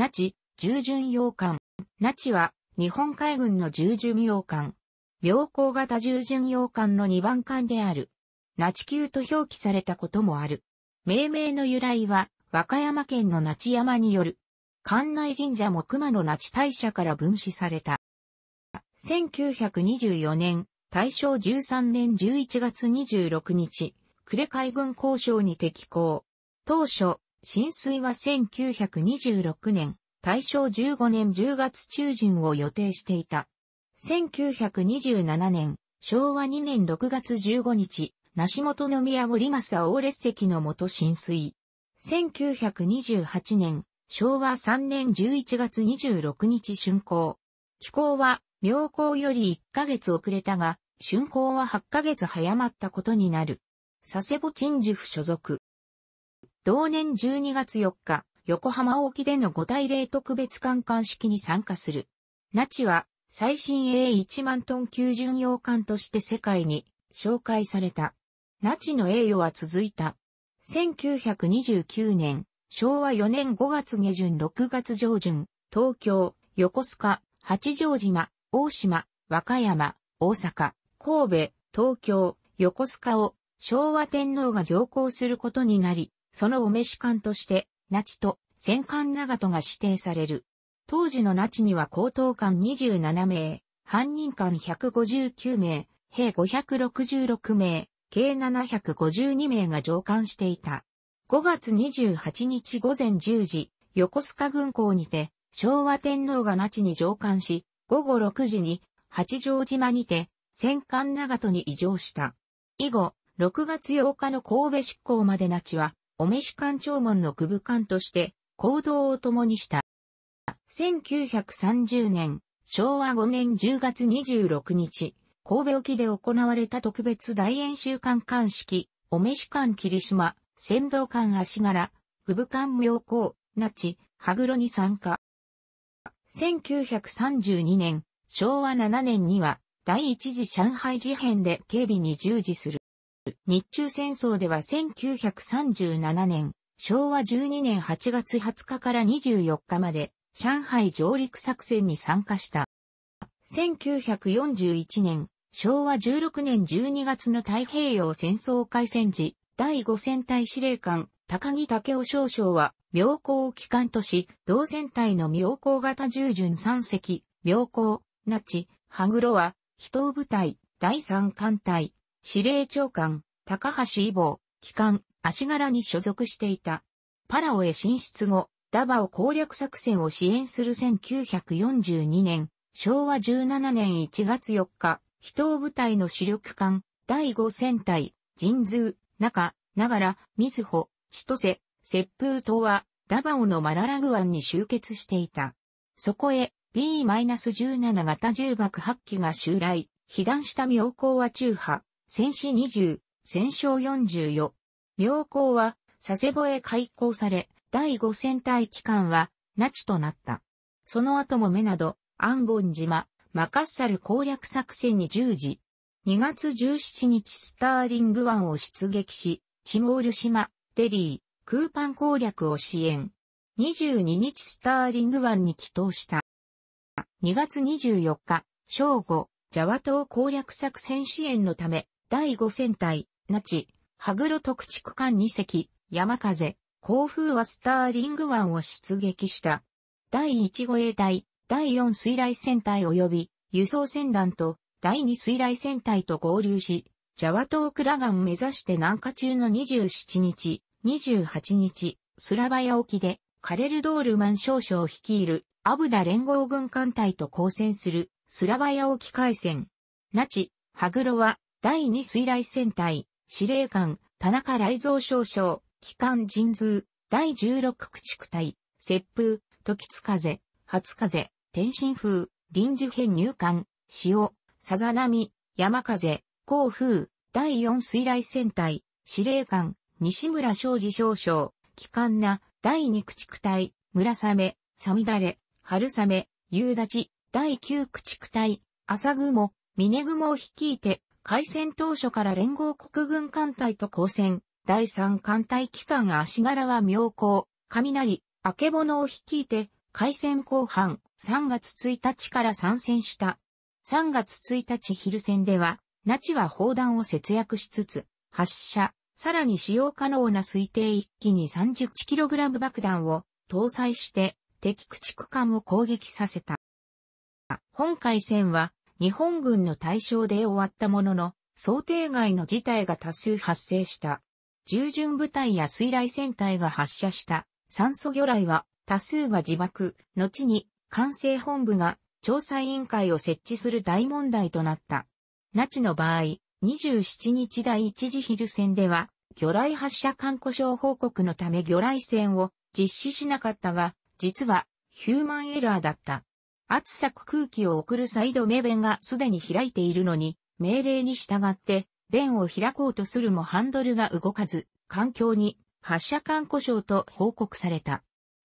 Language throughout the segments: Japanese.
那智、従巡洋艦。那智は、日本海軍の従巡洋艦。妙行型従巡洋艦の2番艦である。那智級と表記されたこともある。命名の由来は、和歌山県の那智山による。館内神社も熊野那智大社から分子された。1924年、大正13年11月26日、呉海軍交渉に適行。当初、浸水は1926年、大正15年10月中旬を予定していた。1927年、昭和2年6月15日、梨本宮森正大列席のもと浸水。1928年、昭和3年11月26日竣工。気候は、妙高より1ヶ月遅れたが、竣工は8ヶ月早まったことになる。佐世保鎮守府所属。同年12月4日、横浜沖での5対0特別艦艦式に参加する。ナチは最新鋭1万トン級巡洋艦として世界に紹介された。ナチの栄誉は続いた。1929年、昭和4年5月下旬6月上旬、東京、横須賀、八丈島、大島、和歌山、大阪、神戸、東京、横須賀を昭和天皇が行幸することになり、そのお召し官として、那智と戦艦長戸が指定される。当時の那智には高等艦27名、犯人艦159名、兵566名、計752名が乗艦していた。5月28日午前10時、横須賀軍港にて、昭和天皇が那智に乗艦し、午後6時に八丈島にて戦艦長戸に移乗した。以後、6月8日の神戸出港まで那智はお召し官長門の区部官として行動を共にした。1930年、昭和5年10月26日、神戸沖で行われた特別大演習官官式、お召し官霧島、先導官足柄、区部官妙高、那智、羽黒に参加。1932年、昭和7年には、第一次上海事変で警備に従事する。日中戦争では1937年、昭和12年8月20日から24日まで、上海上陸作戦に参加した。1941年、昭和16年12月の太平洋戦争開戦時、第5戦隊司令官、高木武雄少将は、妙高を機関とし、同戦隊の妙高型従順3隻、妙高、那智、羽黒は、人部隊、第3艦隊、司令長官、高橋伊坊、機関、足柄に所属していた。パラオへ進出後、ダバオ攻略作戦を支援する1942年、昭和17年1月4日、秘東部隊の主力艦、第5戦隊、神通、中、ながら、水穂、千歳、雪風島は、ダバオのマララグ湾に集結していた。そこへ、B-17 型重爆8機が襲来、被弾した妙高は中派。戦死20、戦勝44。妙高は佐世保へ開港され、第五戦隊機関は、那智となった。その後も目など、安本島、マカッサル攻略作戦に従事。2月17日スターリング湾を出撃し、チモール島、デリー、クーパン攻略を支援。22日スターリング湾に帰島した。2月24日、正午、ジャワ島攻略作戦支援のため、第5戦隊、那智、羽黒特地区間2隻、山風、甲風はスターリング湾を出撃した。第1護衛隊、第4水雷戦隊及び輸送船団と第2水雷戦隊と合流し、ジャワ島クラガン目指して南下中の27日、28日、スラバヤ沖でカレルドールマン少将率いるアブダ連合軍艦隊と交戦するスラバヤ沖海戦。ナチ、ハグロは第2水雷戦隊、司令官、田中雷蔵少将、機関人通、第16駆逐隊、接風、時津風、初風、天津風、臨時編入管、潮、さざ波、山風、甲風、第4水雷戦隊、司令官、西村昌司少将、機関な、第2駆逐隊、村雨、さみだれ、春雨、夕立、第9駆逐隊、朝雲、峰雲を率いて、海戦当初から連合国軍艦隊と交戦、第三艦隊機関足柄は妙高、雷、明けぼのを率いて、海戦後半3月1日から参戦した。3月1日昼戦では、那智は砲弾を節約しつつ、発射、さらに使用可能な推定一機に 31kg 爆弾を搭載して敵駆逐艦を攻撃させた。本海戦は日本軍の対象で終わったものの、想定外の事態が多数発生した。従順部隊や水雷戦隊が発射した酸素魚雷は多数が自爆、後に管制本部が調査委員会を設置する大問題となった。那智の場合、27日第一次昼戦では、魚雷発射観光省報告のため魚雷戦を実施しなかったが、実はヒューマンエラーだった。圧作空気を送るサイド目弁がすでに開いているのに、命令に従って、弁を開こうとするもハンドルが動かず、環境に発射管故障と報告された。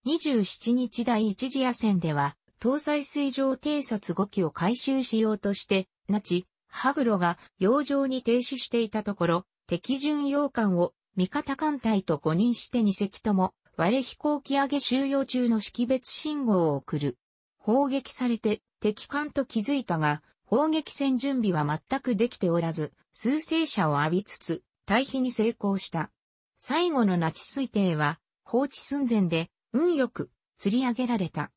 27日第一次野戦では、搭載水上偵察5機を回収しようとして、ナチ、ハグロが洋上に停止していたところ、敵巡洋艦を味方艦隊と誤認して2隻とも、割れ飛行機上げ収容中の識別信号を送る。砲撃されて敵艦と気づいたが、砲撃戦準備は全くできておらず、数勢者を浴びつつ、退避に成功した。最後のナチ推定は、放置寸前で、運よく、釣り上げられた。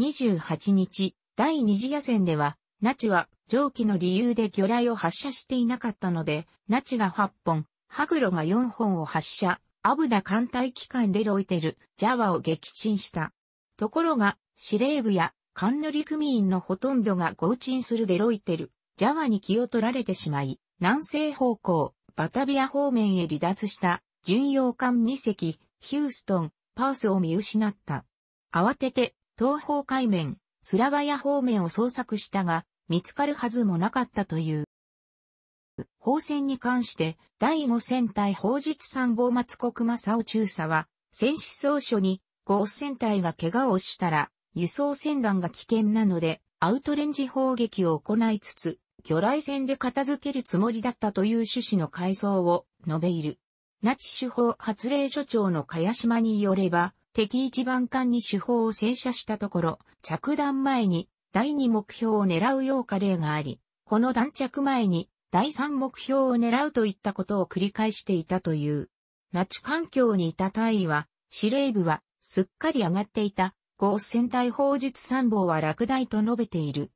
28日、第二次野戦では、ナチは、上記の理由で魚雷を発射していなかったので、ナチが8本、ハグロが4本を発射、アブダ艦隊機関でロイテル、ジャワを撃沈した。ところが、司令部やカヌリ組員のほとんどが合鎮するデロイテル、ジャワに気を取られてしまい、南西方向、バタビア方面へ離脱した巡洋艦2隻、ヒューストン、パースを見失った。慌てて東方海面、スラバヤ方面を捜索したが、見つかるはずもなかったという。砲船に関して、第5戦隊砲術参謀松国正雄中佐は、戦死総書に、5戦隊が怪我をしたら、輸送船団が危険なので、アウトレンジ砲撃を行いつつ、魚雷戦で片付けるつもりだったという趣旨の回想を述べいる。ナチ手法発令所長の茅島によれば、敵一番艦に手法を正射したところ、着弾前に第二目標を狙うようか例があり、この弾着前に第三目標を狙うといったことを繰り返していたという。ナチ環境にいた隊員は、司令部はすっかり上がっていたス戦隊砲術参謀は落第と述べている。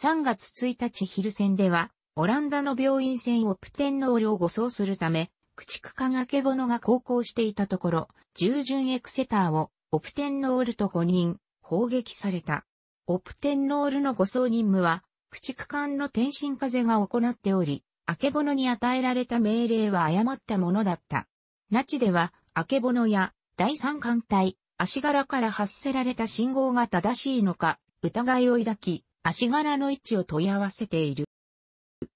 3月1日昼戦では、オランダの病院船オプテンノールを護送するため、駆逐化け物が航行していたところ、従順エクセターをオプテンノールと誤人、砲撃された。オプテンノールの護送任務は、駆逐艦の天津風が行っており、あけぼのに与えられた命令は誤ったものだった。那智では、あけぼのや第三艦隊、足柄から発せられた信号が正しいのか、疑いを抱き、足柄の位置を問い合わせている。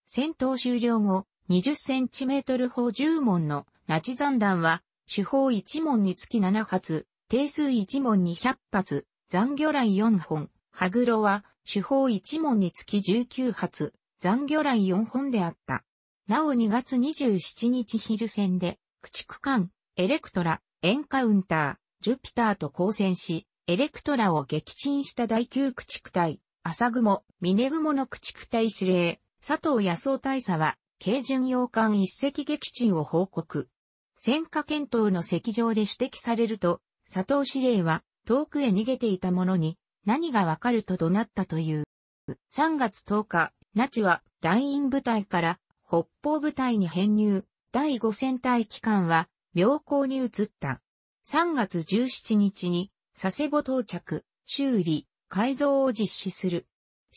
戦闘終了後、20センチメートル砲10門のナチ残弾は、主砲1門につき7発、定数1門に100発、残魚雷4本、ハグロは、主砲1門につき19発、残魚雷4本であった。なお2月27日昼戦で、駆逐艦、エレクトラ、エンカウンター、ジュピターと交戦し、エレクトラを撃沈した第9駆逐隊、朝雲、峰雲の駆逐隊司令、佐藤康夫大佐は、軽巡洋艦一隻撃沈を報告。戦火検討の席上で指摘されると、佐藤司令は、遠くへ逃げていたものに、何がわかると怒鳴ったという。3月10日、ナチは、ライン部隊から、北方部隊に編入、第5戦隊機関は、良好に移った。3月17日に佐世保到着、修理、改造を実施する。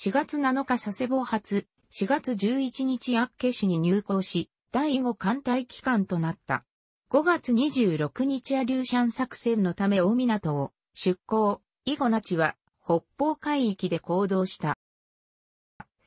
4月7日佐世保発、4月11日厚岸に入港し、第5艦隊機関となった。5月26日アリューシャン作戦のため大港を出港、以後那智は北方海域で行動した。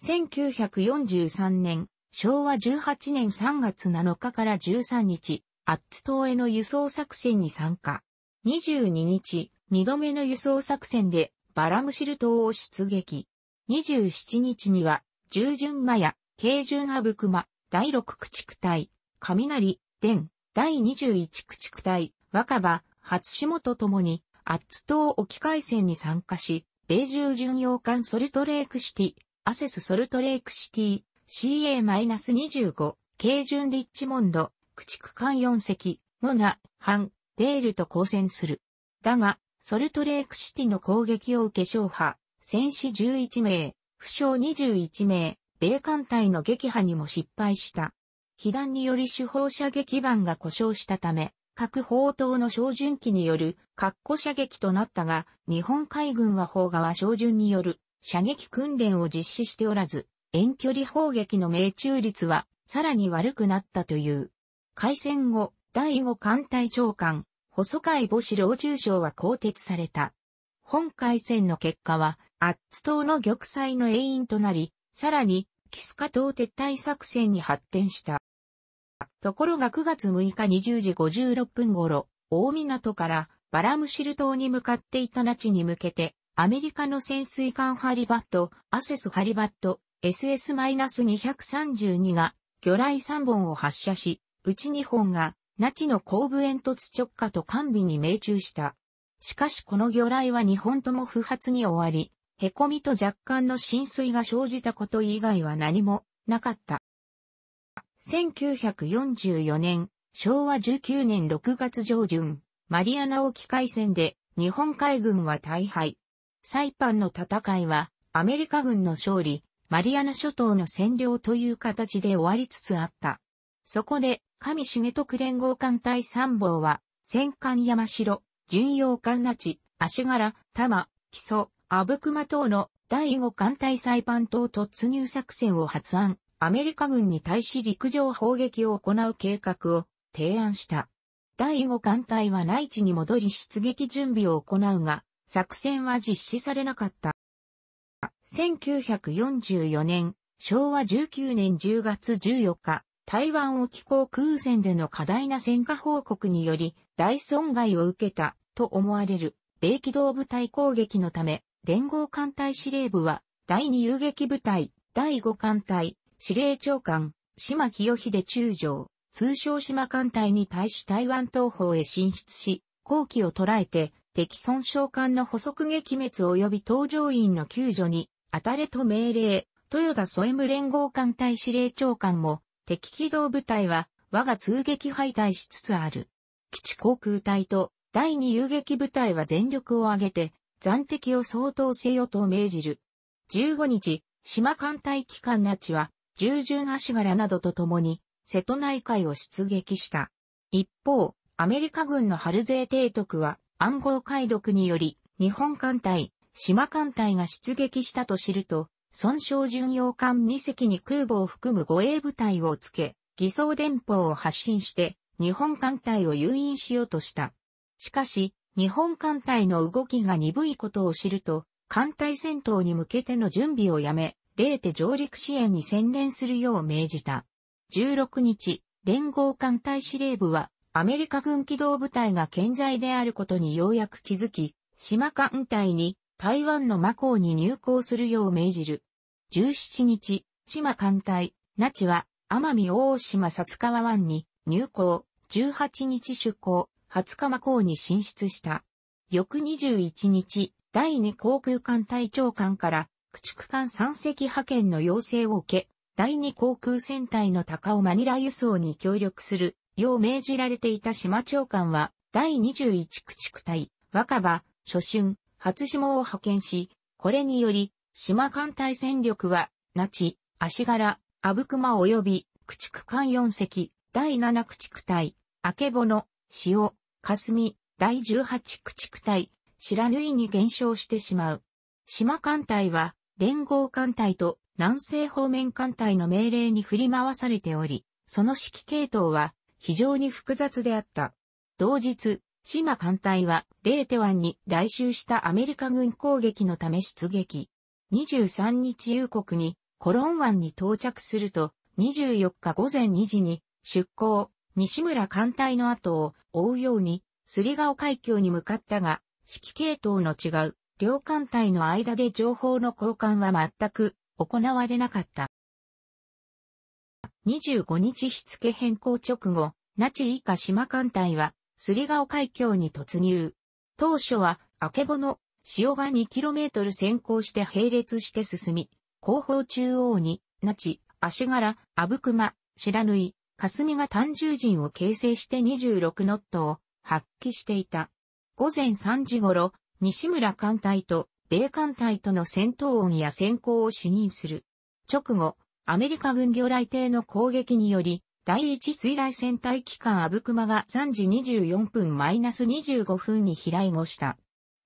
1943年、昭和18年3月7日から13日、アッツ島への輸送作戦に参加。22日、二度目の輸送作戦でバラムシル島を出撃。27日には、従順マヤ、軽順アブクマ、第6駆逐隊、雷、電、第21駆逐隊、若葉、初下と共に、アッツ島沖海戦に参加し、米中巡洋艦ソルトレークシティ、アセスソルトレークシティ、CA-25、軽順リッチモンド、駆逐艦4隻、モナ、ハン、デールと交戦する。だが、ソルトレークシティの攻撃を受け勝破、戦死11名、負傷21名、米艦隊の撃破にも失敗した。被弾により主砲射撃板が故障したため、各砲塔の照準機による、括弧射撃となったが、日本海軍は砲側照準による射撃訓練を実施しておらず、遠距離砲撃の命中率はさらに悪くなったという。開戦後、第5艦隊長官、細海母子老中将は更迭された。本海戦の結果は、アッツ島の玉砕の永遠となり、さらに、キスカ島撤退作戦に発展した。ところが9月6日20時56分頃、大港からバラムシル島に向かっていた那智に向けて、アメリカの潜水艦ハリバット、アセスハリバット、SS-232 が魚雷3本を発射し、うち2本が、那智の後部煙突直下と完備に命中した。しかしこの魚雷は2本とも不発に終わり、凹みと若干の浸水が生じたこと以外は何もなかった。1944年、昭和19年6月上旬、マリアナ沖海戦で日本海軍は大敗。サイパンの戦いはアメリカ軍の勝利、マリアナ諸島の占領という形で終わりつつあった。そこで上重徳連合艦隊参謀は、戦艦山城、巡洋艦那智、足柄、玉、木曽、阿武隈等の第五艦隊裁判等突入作戦を発案、アメリカ軍に対し陸上砲撃を行う計画を提案した。第五艦隊は内地に戻り出撃準備を行うが、作戦は実施されなかった。1944年、昭和19年10月14日、台湾沖航空戦での過大な戦果報告により大損害を受けたと思われる米機動部隊攻撃のため連合艦隊司令部は第2遊撃部隊第5艦隊司令長官島清秀中将通称島艦隊に対し台湾東方へ進出し後期を捉えて敵損傷艦の捕捉撃滅及び搭乗員の救助に当たれと命令豊田添務連合艦隊司令長官も敵機動部隊は我が通撃敗退しつつある。基地航空隊と第二遊撃部隊は全力を挙げて残敵を相当せよと命じる。15日、島艦隊機関那ちは従順足柄などと共に瀬戸内海を出撃した。一方、アメリカ軍の春勢提督は暗号解読により日本艦隊、島艦隊が出撃したと知ると、損傷巡洋艦2隻に空母を含む護衛部隊をつけ、偽装電報を発信して、日本艦隊を誘引しようとした。しかし、日本艦隊の動きが鈍いことを知ると、艦隊戦闘に向けての準備をやめ、レーテ上陸支援に専念するよう命じた。16日、連合艦隊司令部は、アメリカ軍機動部隊が健在であることにようやく気づき、島艦隊に台湾のマ港に入港するよう命じる。17日、島艦隊、那智は、奄美大島札川湾に入港、18日出港、20日マ港に進出した。翌21日、第2航空艦隊長官から、駆逐艦3隻派遣の要請を受け、第2航空戦隊の高尾マニラ輸送に協力する、よう命じられていた島長官は、第21駆逐隊、若葉、初春、初島を派遣し、これにより、島艦隊戦力は、那智、足柄、阿武隈及び、駆逐艦四隻、第七駆逐隊、明けぼの、潮、霞、第十八駆逐隊、白縫に減少してしまう。島艦隊は、連合艦隊と南西方面艦隊の命令に振り回されており、その指揮系統は非常に複雑であった。同日、島艦隊は、レーテ湾に来襲したアメリカ軍攻撃のため出撃。23日夕刻に、コロン湾に到着すると、24日午前2時に、出港、西村艦隊の後を追うように、すりガオ海峡に向かったが、指揮系統の違う、両艦隊の間で情報の交換は全く行われなかった。25日日付変更直後、那智以下島艦隊はすりがお海峡に突入。当初は、あけぼの、潮が 2km 先行して並列して進み、後方中央に、那智、足柄、阿武隈、白縫い、霞が単獣陣を形成して26ノットを発揮していた。午前3時頃、西村艦隊と米艦隊との戦闘音や先行を視認する。直後、アメリカ軍魚雷艇の攻撃により、第一水雷戦隊機関アブクマが3時24分 -25 分に飛来後した。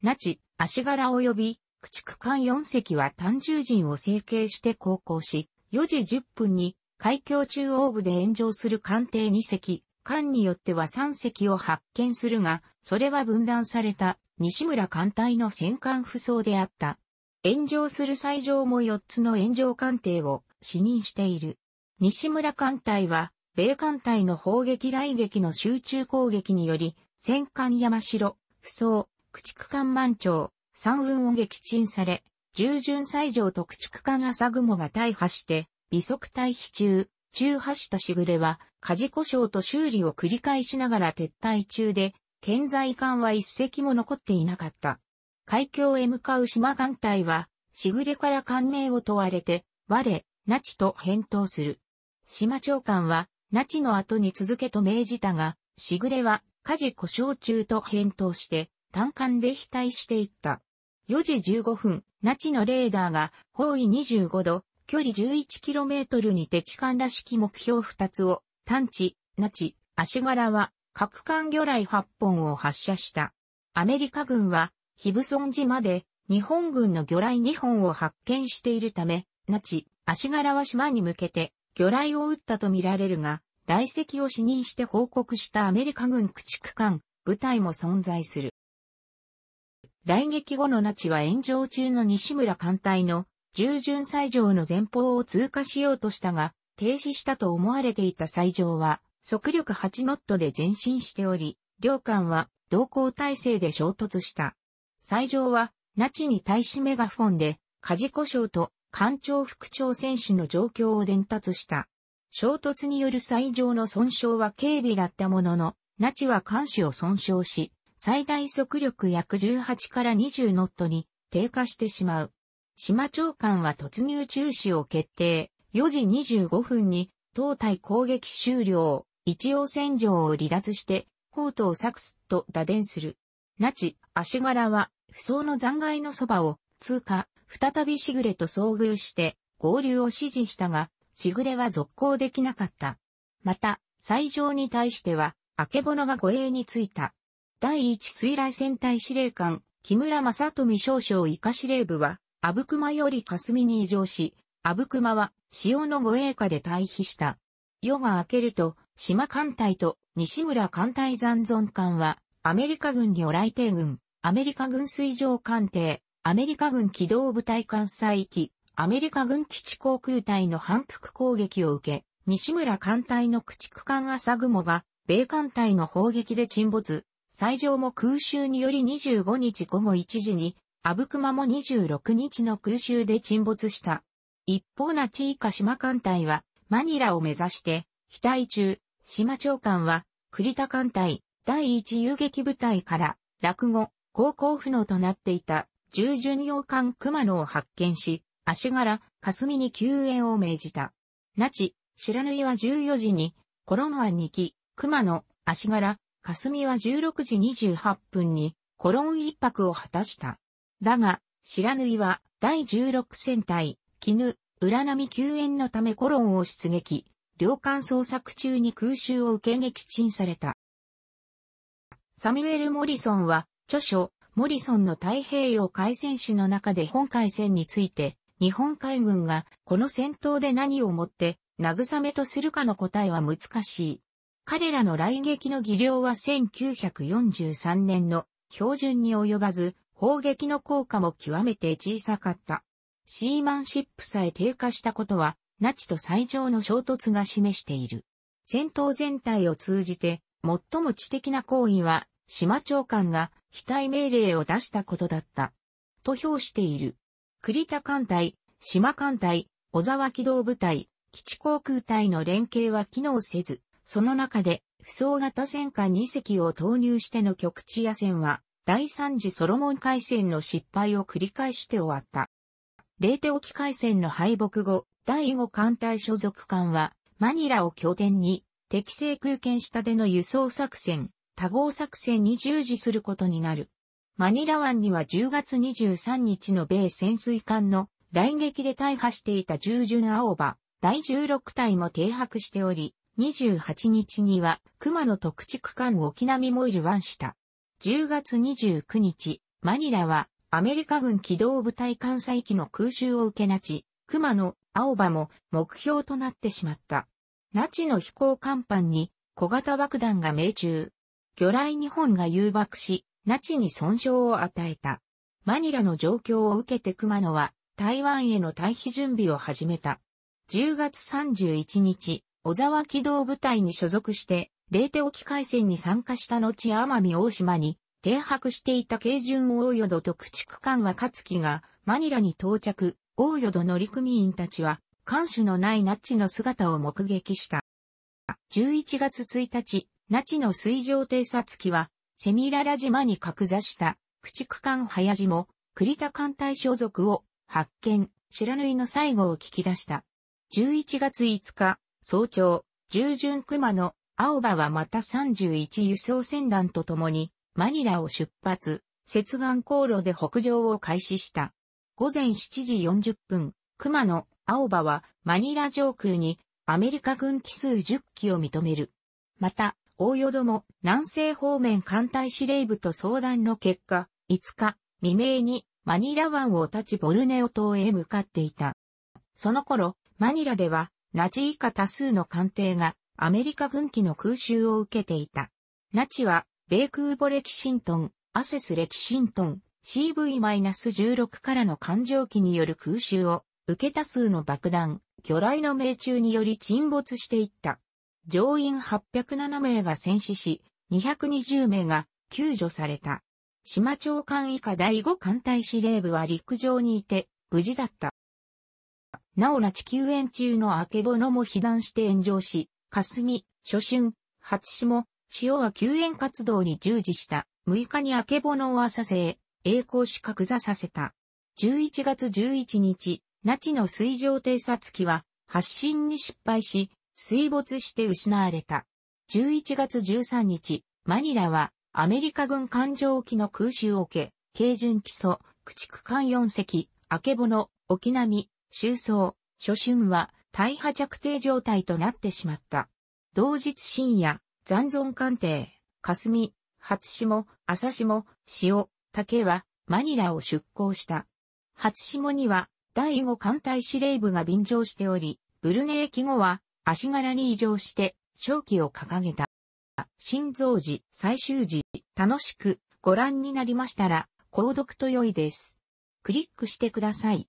那智、足柄及び、駆逐艦4隻は単獣人を成形して航行し、4時10分に海峡中央部で炎上する艦艇2隻、艦によっては3隻を発見するが、それは分断された西村艦隊の戦艦不走であった。炎上する最上も4つの炎上艦艇を死認している。西村艦隊は米艦隊の砲撃来撃の集中攻撃により、戦艦山城、不装、駆逐艦満潮、三運を撃沈され、従順西条と駆逐艦朝雲が大破して、微速退避中、中破したしぐれは、火事故障と修理を繰り返しながら撤退中で、建在艦は一隻も残っていなかった。海峡へ向かう島艦隊は、しぐれから艦名を問われて、我、那智と返答する。島長官は、那智の後に続けと命じたが、しぐれは、家事故障中と返答して、単管で非対していった。4時15分、那智のレーダーが、方位25度、距離 11km に敵艦らしき目標2つを、探知、那智、足柄は、核艦魚雷8本を発射した。アメリカ軍は、ヒブソン島で、日本軍の魚雷2本を発見しているため、那智、足柄は島に向けて、魚雷を撃ったとみられるが、来席を視認して報告したアメリカ軍駆逐艦、部隊も存在する。来撃後の那智は炎上中の西村艦隊の従順斎場の前方を通過しようとしたが、停止したと思われていた斎場は、速力8ノットで前進しており、両艦は同行体制で衝突した。斎場は、那智に対しメガフォンで、カジコショウと艦長副長選手の状況を伝達した。衝突による最上の損傷は警備だったものの、ナチは艦首を損傷し、最大速力約18から20ノットに低下してしまう。島長官は突入中止を決定。4時25分に、東対攻撃終了、一応戦場を離脱して、コートをサクスと打電する。ナチ、足柄は、不走の残骸のそばを通過、再びしぐれと遭遇して、合流を指示したが、しぐれは続行できなかった。また、最上に対しては、あけぼのが護衛についた。第一水雷戦隊司令官、木村正富少将以下司令部は、阿武隈より霞に移上し、阿武隈は、潮の護衛下で退避した。夜が明けると、島艦隊と西村艦隊残存艦は、アメリカ軍魚雷艇軍、アメリカ軍水上艦艇、アメリカ軍機動部隊艦載機、アメリカ軍基地航空隊の反復攻撃を受け、西村艦隊の駆逐艦朝雲が、米艦隊の砲撃で沈没、最上も空襲により25日午後1時に、阿武マも26日の空襲で沈没した。一方那智以下島艦隊は、マニラを目指して、非対中、島長官は、栗田艦隊、第一遊撃部隊から、落語、高校不能となっていた、従巡洋艦熊野を発見し、足柄、霞に救援を命じた。那智、白縫は14時に、コロン湾に来、熊野、足柄、霞は16時28分に、コロン一泊を果たした。だが、白縫は、第16戦隊、絹、浦波救援のためコロンを出撃、領艦捜索中に空襲を受け撃沈された。サミュエル・モリソンは、著書、モリソンの太平洋海戦史の中で本海戦について、日本海軍がこの戦闘で何をもって慰めとするかの答えは難しい。彼らの来撃の技量は1943年の標準に及ばず、砲撃の効果も極めて小さかった。シーマンシップさえ低下したことは、ナチと最上の衝突が示している。戦闘全体を通じて、最も知的な行為は、島長官が非対命令を出したことだった。と評している。栗田艦隊、島艦隊、小沢機動部隊、基地航空隊の連携は機能せず、その中で、不装型戦艦2隻を投入しての局地野戦は、第3次ソロモン海戦の失敗を繰り返して終わった。冷手テ沖海戦の敗北後、第5艦隊所属艦は、マニラを拠点に、適正空権下での輸送作戦、多合作戦に従事することになる。マニラ湾には10月23日の米潜水艦の来撃で大破していた従順青葉第16体も停泊しており、28日には熊野特区艦沖波もいる湾した。10月29日、マニラはアメリカ軍機動部隊艦載機の空襲を受けなち、熊野、青葉も目標となってしまった。那智の飛行甲板に小型爆弾が命中。魚雷2本が誘爆し、ナチに損傷を与えた。マニラの状況を受けて熊野は台湾への退避準備を始めた。10月31日、小沢機動部隊に所属して、冷手沖海戦に参加した後奄美大島に停泊していた軽巡大淀特逐艦若月がマニラに到着、大淀乗組員たちは、艦首のないナッチの姿を目撃した。11月1日、ナチの水上偵察機はセミララ島に格座した駆逐艦早島、栗田艦隊所属を発見、白ぬいの最後を聞き出した。11月5日、早朝、従順熊の青葉はまた31輸送船団と共にマニラを出発、接岸航路で北上を開始した。午前7時40分、熊野、青葉はマニラ上空にアメリカ軍機数10機を認める。また、大淀も南西方面艦隊司令部と相談の結果、5日未明にマニラ湾を立ちボルネオ島へ向かっていた。その頃、マニラでは、ナチ以下多数の艦艇がアメリカ軍機の空襲を受けていた。ナチは、米空母レキシントン、アセスレキシントン、CV-16 からの艦上機による空襲を、受け多数の爆弾、魚雷の命中により沈没していった。乗員807名が戦死し、220名が救助された。島長官以下第5艦隊司令部は陸上にいて無事だった。なおな地球園中の明けぼのも被弾して炎上し、霞、初春、初霜、潮は救援活動に従事した。6日に明けぼのを浅瀬栄光し格座させた。11月11日、那智の水上偵察機は発進に失敗し、水没して失われた。11月13日、マニラはアメリカ軍艦上機の空襲を受け、軽巡基礎、駆逐艦4隻、明けぼの、沖波、収葬、初春は大破着底状態となってしまった。同日深夜、残存艦艇、霞、初霜、朝霜、潮、竹はマニラを出港した。初霜には第5艦隊司令部が便乗しており、ブルネ駅後は足柄に移乗して、正気を掲げた。新造時、最終時、楽しくご覧になりましたら、購読と良いです。クリックしてください。